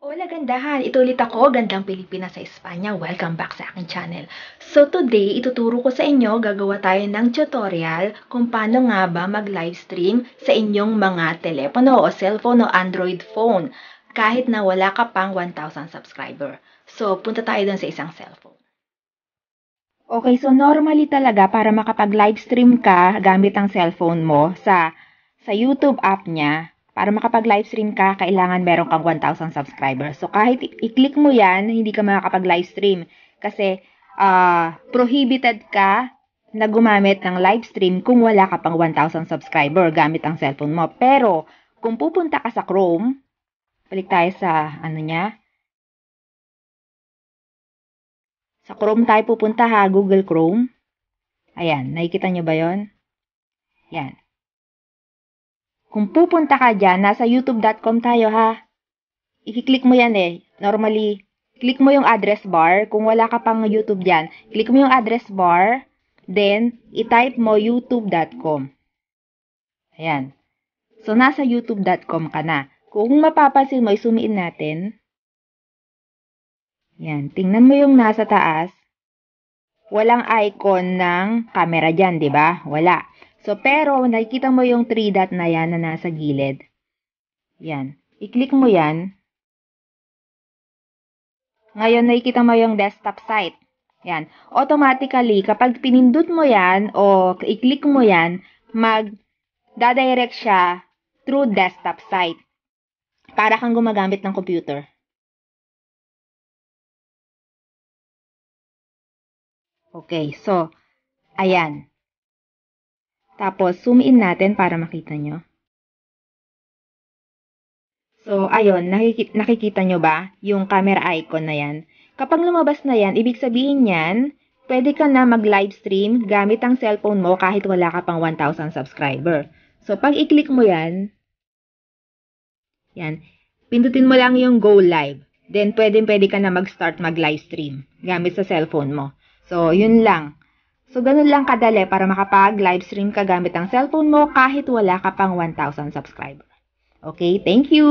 Hola gandahan! Ito ulit ako, Gandang Pilipinas sa Espanya. Welcome back sa aking channel. So today, ituturo ko sa inyo, gagawa tayo ng tutorial kung paano nga ba mag-livestream sa inyong mga telepono o cellphone o Android phone kahit na wala ka pang 1,000 subscriber. So punta tayo dun sa isang cellphone. Okay, so normally talaga para makapag-livestream ka gamit ang cellphone mo sa, sa YouTube app niya, para makapag-livestream ka, kailangan meron kang 1,000 subscribers. So, kahit i-click mo yan, hindi ka makapag livestream kasi uh, prohibited ka na gumamit ng livestream kung wala ka pang 1,000 subscriber gamit ang cellphone mo. Pero, kung pupunta ka sa Chrome, balik tayo sa, ano niya, sa Chrome tayo pupunta ha, Google Chrome. Ayan, nakikita nyo ba yon? Ayan. Kung pupunta ka dyan, nasa youtube.com tayo ha. I-click mo yan eh. Normally, click mo yung address bar. Kung wala ka pang YouTube dyan, click mo yung address bar. Then, i-type mo youtube.com. Ayan. So, nasa youtube.com ka na. Kung mapapansin mo, isumiin natin. Yan. Tingnan mo yung nasa taas. Walang icon ng camera dyan, di ba? Wala. So, pero nakikita mo yung 3 dot na yan na nasa gilid. Yan. I-click mo yan. Ngayon, nakikita mo yung desktop site. Yan. Automatically, kapag pinindot mo yan o i-click mo yan, mag-dadirect siya through desktop site. Para kang gumagamit ng computer. Okay, so, ayan. Tapos, zoom in natin para makita nyo. So, ayun, nakik nakikita nyo ba yung camera icon na yan? Kapag lumabas na yan, ibig sabihin yan, pwede ka na mag livestream gamit ang cellphone mo kahit wala ka pang 1,000 subscriber. So, pag i-click mo yan, yan, pindutin mo lang yung go live. Then, pwede, pwede ka na mag-start mag livestream gamit sa cellphone mo. So, yun lang. So, ganun lang kadali para makapag-live stream ka gamit ang cellphone mo kahit wala ka pang 1,000 subscriber. Okay, thank you!